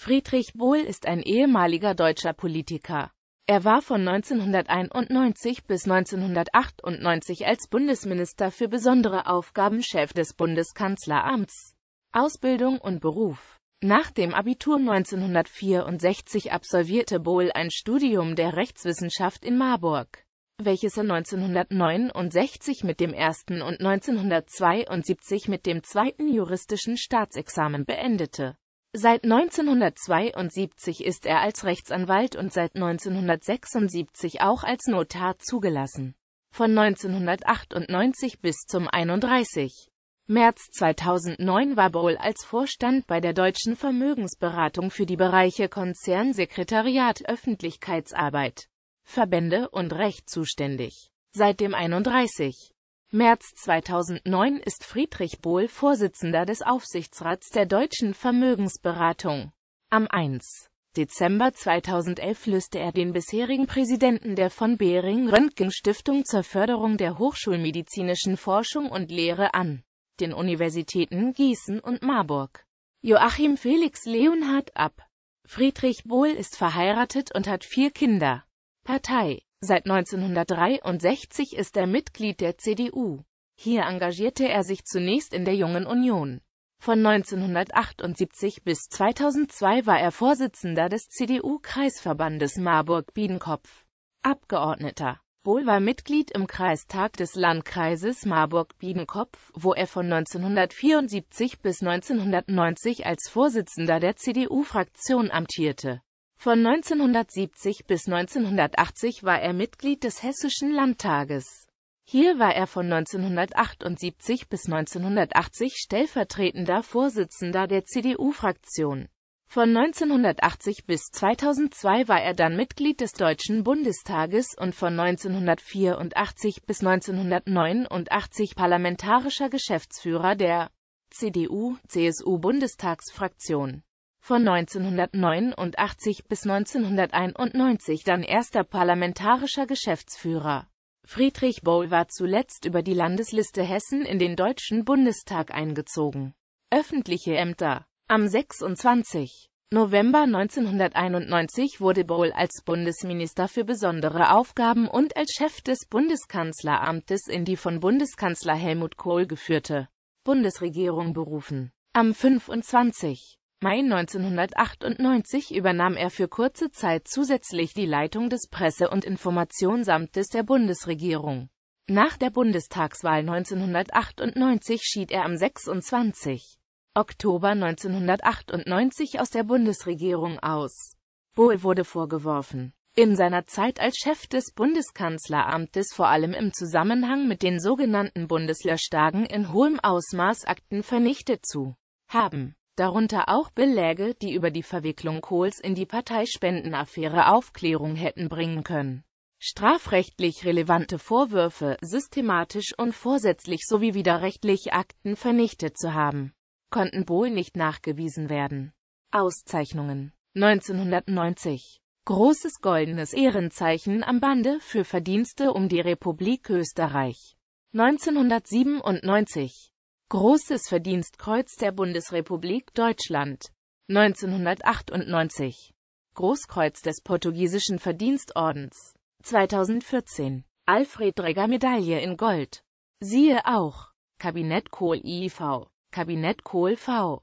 Friedrich Bohl ist ein ehemaliger deutscher Politiker. Er war von 1991 bis 1998 als Bundesminister für besondere Aufgaben Chef des Bundeskanzleramts. Ausbildung und Beruf Nach dem Abitur 1964 absolvierte Bohl ein Studium der Rechtswissenschaft in Marburg, welches er 1969 mit dem ersten und 1972 mit dem zweiten juristischen Staatsexamen beendete Seit 1972 ist er als Rechtsanwalt und seit 1976 auch als Notar zugelassen. Von 1998 bis zum 31. März 2009 war Bowl als Vorstand bei der Deutschen Vermögensberatung für die Bereiche Konzernsekretariat, Öffentlichkeitsarbeit, Verbände und Recht zuständig. Seit dem 31. März 2009 ist Friedrich Bohl Vorsitzender des Aufsichtsrats der Deutschen Vermögensberatung. Am 1. Dezember 2011 löste er den bisherigen Präsidenten der von Behring Röntgen Stiftung zur Förderung der hochschulmedizinischen Forschung und Lehre an, den Universitäten Gießen und Marburg, Joachim Felix Leonhardt ab. Friedrich Bohl ist verheiratet und hat vier Kinder. Partei Seit 1963 ist er Mitglied der CDU. Hier engagierte er sich zunächst in der Jungen Union. Von 1978 bis 2002 war er Vorsitzender des CDU-Kreisverbandes Marburg-Biedenkopf. Abgeordneter. Bohl war Mitglied im Kreistag des Landkreises Marburg-Biedenkopf, wo er von 1974 bis 1990 als Vorsitzender der CDU-Fraktion amtierte. Von 1970 bis 1980 war er Mitglied des Hessischen Landtages. Hier war er von 1978 bis 1980 stellvertretender Vorsitzender der CDU-Fraktion. Von 1980 bis 2002 war er dann Mitglied des Deutschen Bundestages und von 1984 bis 1989 parlamentarischer Geschäftsführer der CDU-CSU-Bundestagsfraktion von 1989 bis 1991 dann erster parlamentarischer Geschäftsführer. Friedrich Bohl war zuletzt über die Landesliste Hessen in den Deutschen Bundestag eingezogen. Öffentliche Ämter Am 26. November 1991 wurde Bohl als Bundesminister für besondere Aufgaben und als Chef des Bundeskanzleramtes in die von Bundeskanzler Helmut Kohl geführte Bundesregierung berufen. Am 25. Mai 1998 übernahm er für kurze Zeit zusätzlich die Leitung des Presse- und Informationsamtes der Bundesregierung. Nach der Bundestagswahl 1998 schied er am 26. Oktober 1998 aus der Bundesregierung aus. Bohl wurde vorgeworfen, in seiner Zeit als Chef des Bundeskanzleramtes vor allem im Zusammenhang mit den sogenannten Bundeslöschtagen in hohem Ausmaß Akten vernichtet zu haben darunter auch Beläge, die über die Verwicklung Kohls in die Parteispendenaffäre Aufklärung hätten bringen können. Strafrechtlich relevante Vorwürfe, systematisch und vorsätzlich sowie widerrechtlich Akten vernichtet zu haben, konnten wohl nicht nachgewiesen werden. Auszeichnungen 1990 Großes goldenes Ehrenzeichen am Bande für Verdienste um die Republik Österreich 1997 Großes Verdienstkreuz der Bundesrepublik Deutschland 1998 Großkreuz des portugiesischen Verdienstordens 2014 Alfred Dregger Medaille in Gold Siehe auch Kabinett Kohl IV Kabinett Kohl V